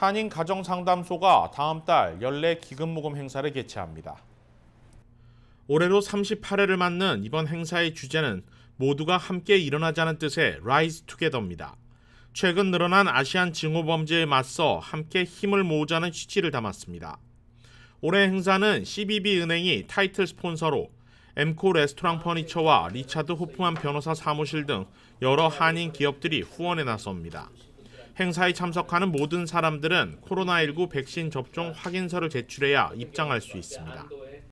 한인 가정상담소가 다음 달 연례 기금 모금 행사를 개최합니다. 올해로 38회를 맞는 이번 행사의 주제는 모두가 함께 일어나자는 뜻의 Rise Together입니다. 최근 늘어난 아시안 증오 범죄에 맞서 함께 힘을 모으자는 취지를 담았습니다. 올해 행사는 CBB 은행이 타이틀 스폰서로 엠코 레스토랑 퍼니처와 리차드 호프만 변호사 사무실 등 여러 한인 기업들이 후원에 나섭니다. 행사에 참석하는 모든 사람들은 코로나19 백신 접종 확인서를 제출해야 입장할 수 있습니다.